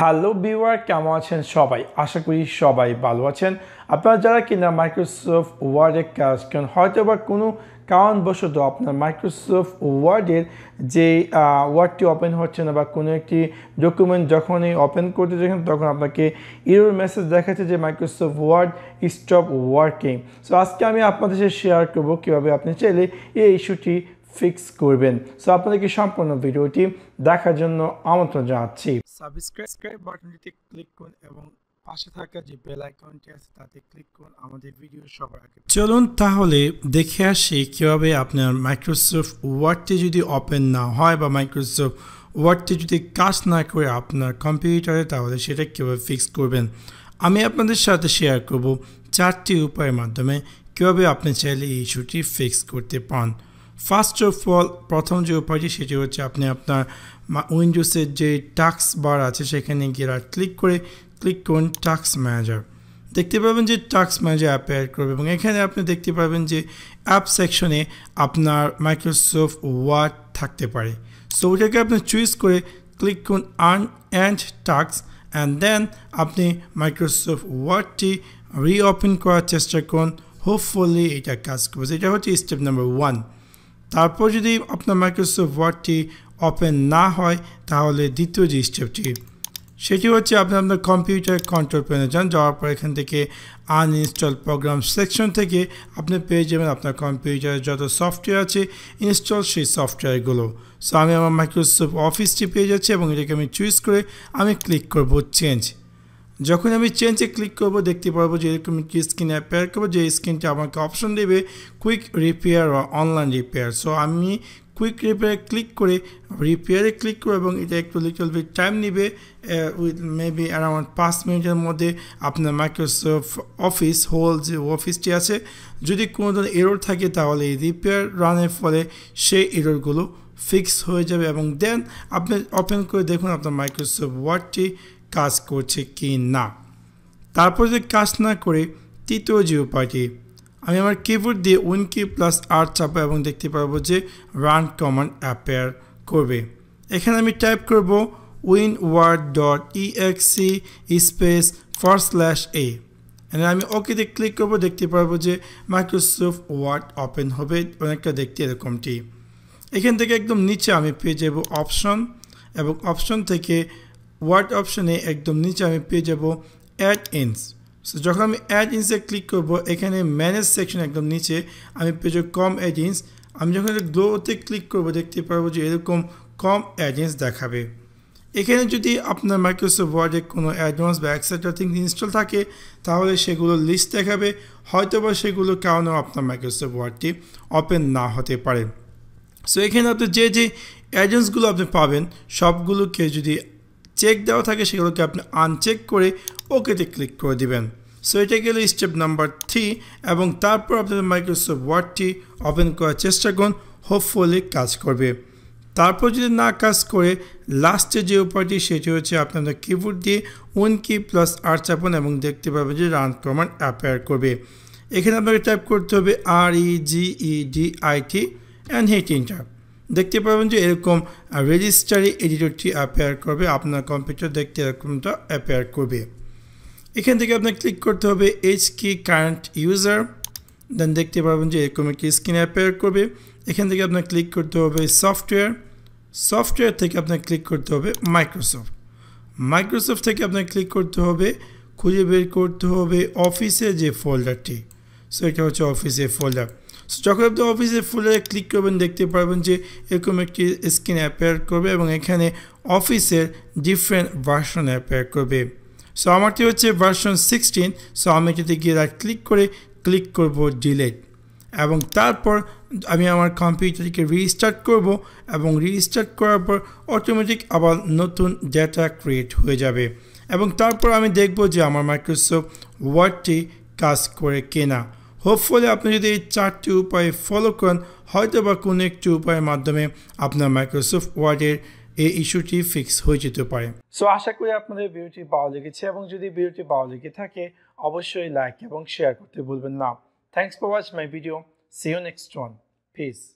hello beware কেমন আছেন সবাই আশা করি সবাই ভালো আছেন আপনারা যারা কিনা মাইক্রোসফট ওয়ার্ডে কাজ করেন হয়তো বা কোনো কারণবশত আপনার মাইক্রোসফট ওয়ার্ডের যে ওয়ার্ডটি ওপেন হচ্ছে না বা কোনো একটি ডকুমেন্ট যখনই ওপেন করতে যখন তখন আপনাকে ইরোর মেসেজ দেখাচ্ছে যে Microsoft Word stop working so আজকে আমি আপনাদের সাথে শেয়ার করবো কীভাবে আপনি চাইলে এই ইস্যুটি ফিক্স করবেন সো আপনাদেরকে সম্পূর্ণ ভিডিওটি দেখার জন্য আমন্ত্রণ জানাচ্ছি সাবস্ক্রাইব বাটনটিতে ক্লিক করুন এবং পাশে থাকা যে বেল আইকনটি আছে তাতে ক্লিক করুন আমাদের ভিডিও সবার আগে চলুন তাহলে দেখে আসি কীভাবে আপনার মাইক্রোসফট ওয়ার্ডটি যদি ওপেন না হয় বা মাইক্রোসফট ওয়ার্ডটি যদি কাজ না করে আপনার কম্পিউটারে তাহলে সেটা কীভাবে ফিক্স করবেন আমি আপনাদের সাথে শেয়ার করব চারটি উপায়ের মাধ্যমে কীভাবে আপনি চাইলে এই ইস্যুটি ফিক্স করতে পান ফার্স্ট অফ অল প্রথম যে উপায়টি সেটি হচ্ছে আপনি আপনার উইন্ডোজের যে টাক্স বার আছে সেখানে গিয়ে আর ক্লিক করে ক্লিক করুন টাক্স ম্যানেজার দেখতে পাবেন যে টাক্স ম্যানেজার অ্যাপ অ্যাড করবে এবং এখানে আপনি দেখতে পাবেন যে অ্যাপ সেকশনে আপনার মাইক্রোসফট ওয়ার্ড থাকতে পারে সো ওটাকে আপনি চুজ করে ক্লিক করুন আর্ন অ্যান্ড টাক্স অ্যান্ড দেন আপনি মাইক্রোসফট ওয়ার্ডটি রিওপেন করার চেষ্টা করুন হোপফুলি এটা কাজ করবে এটা হচ্ছে স্টেপ নাম্বার ওয়ান তারপর যদি আপনার মাইক্রোসফট ওয়ার্ডটি ওপেন না হয় তাহলে দ্বিতীয় যে স্টেপটি সেটি হচ্ছে আপনি আপনার কম্পিউটার কন্ট্রোল পেনে যান যাওয়ার পর এখান থেকে আনইনস্টল প্রোগ্রাম সেকশন থেকে আপনি পেয়ে যাবেন আপনার কম্পিউটারে যত সফটওয়্যার আছে ইনস্টল সেই সফটওয়্যারগুলো সো আমি আমার মাইক্রোসফট অফিসটি পেয়ে যাচ্ছি এবং এটাকে আমি চুজ করে আমি ক্লিক করব চেঞ্জ যখন আমি চেঞ্জে ক্লিক করব দেখতে পারবো যে এরকম একটি স্ক্রিন অ্যাপেয়ার করবো যে স্ক্রিনটা আমাকে অপশন দেবে কুইক রিপেয়ার বা অনলাইন রিপেয়ার সো আমি কুইক রিপেয়ারে ক্লিক করে রিপেয়ারে ক্লিক করবো এবং এটা একটু লিটল বিট টাইম নেবে উইথ মেবি অ্যারাউন্ড পাঁচ মিনিটের মধ্যে আপনার মাইক্রোসফট অফিস হোল যে অফিসটি আছে যদি কোনো ধরনের এরোর থাকে তাহলে এই রিপেয়ার রানের ফলে সেই এরোরগুলো ফিক্স হয়ে যাবে এবং দেন আপনি ওপেন করে দেখুন আপনার মাইক্রোসফট ওয়ার্ডটি কাজ করছে কি না তারপর যদি কাজ না করে তৃতীয় যে উপায়টি আমি আমার কিবোর্ড দিয়ে উইন কি প্লাস আর চাপা এবং দেখতে পারবো যে রান কমান্ড অ্যাপেয়ার করবে এখানে আমি টাইপ করব win word dot exe space for slash a আমি ওকেতে ক্লিক করব দেখতে পারবো যে মাইক্রোসফট ওয়ার্ড ওপেন হবে অনেকটা দেখতে এরকমটি এখান থেকে একদম নিচে আমি পেয়ে যাব অপশন এবং অপশন থেকে ওয়ার্ড অপশনে একদম নিচে আমি পেয়ে যাব অ্যাড ইনস সো যখন আমি অ্যাড ইনসে ক্লিক করব এখানে ম্যানেজ সেকশন একদম নিচে আমি পেয়ে যাব কম অ্যাড ইনস আমি যখন গ্লোতে ক্লিক করব দেখতে পারবো যে এরকম কম ইনস দেখাবে এখানে যদি আপনার মাইক্রোসফট ওয়ার্ডে কোনো অ্যাডভান্স বা অ্যাক্সেট থিং ইনস্টল থাকে তাহলে সেগুলো লিস্ট দেখাবে হয়তোবা সেগুলো কারণেও আপনার মাইক্রোসফট ওয়ার্ডটি ওপেন না হতে পারে সো এখানে আপনি যে যে অ্যাডেন্সগুলো আপনি পাবেন সবগুলোকে যদি চেক দেওয়া থাকে সেগুলোকে আপনি আনচেক করে ওকেতে ক্লিক করে দিবেন সো এটা গেলে স্টেপ নাম্বার থ্রি এবং তারপর আপনাদের মাইক্রোসফট ওয়ার্ডটি ওপেন করার চেষ্টা করুন হোপফুলি কাজ করবে তারপর যদি না কাজ করে লাস্টে যে উপায়টি সেটি হচ্ছে আপনারা কিবোর্ড দিয়ে ওন কি প্লাস আর চাপুন এবং দেখতে পাবেন যে রান কমান্ড অ্যাপেয়ার করবে এখানে আপনাকে টাইপ করতে হবে R E G E D I T and hit enter দেখতে পাবেন যে এরকম রেজিস্টারি এডিটরটি অ্যাপেয়ার করবে আপনার কম্পিউটার দেখতে এরকমটা অ্যাপেয়ার করবে এখান থেকে আপনার ক্লিক করতে হবে এইচ কি কারেন্ট ইউজার দেন দেখতে পাবেন যে এরকম একটি স্ক্রিন অ্যাপেয়ার করবে এখান থেকে আপনার ক্লিক করতে হবে সফটওয়্যার সফটওয়্যার থেকে আপনার ক্লিক করতে হবে মাইক্রোসফট মাইক্রোসফট থেকে আপনার ক্লিক করতে হবে খুঁজে বের করতে হবে অফিসে যে ফোল্ডারটি সো এটা হচ্ছে অফিসে ফোল্ডার যখন আপনি অফিসে ফুলে ক্লিক করবেন দেখতে পারবেন যে এরকম একটি স্ক্রিন অ্যাপেয়ার করবে এবং এখানে অফিসের ডিফারেন্ট ভার্সন অ্যাপেয়ার করবে সো আমারটি হচ্ছে ভার্সন সিক্সটিন সো আমি এটিতে গিয়ে ক্লিক করে ক্লিক করব ডিলেট এবং তারপর আমি আমার কম্পিউটারকে রিস্টার্ট করব এবং রিস্টার্ট করার পর অটোমেটিক আবার নতুন ডেটা ক্রিয়েট হয়ে যাবে এবং তারপর আমি দেখব যে আমার মাইক্রোসফট ওয়ার্ডটি কাজ করে কেনা হোপফুলি আপনি যদি এই চারটি উপায় ফলো করেন হয়তো বা কোনো একটি উপায়ের মাধ্যমে আপনার মাইক্রোসফট ওয়ার্ডের এই ইস্যুটি ফিক্স হয়ে যেতে পারে সো আশা করি আপনাদের ভিডিওটি ভালো লেগেছে এবং যদি ভিডিওটি ভালো লেগে থাকে অবশ্যই লাইক এবং শেয়ার করতে ভুলবেন না thanks for watch my video see you next one piece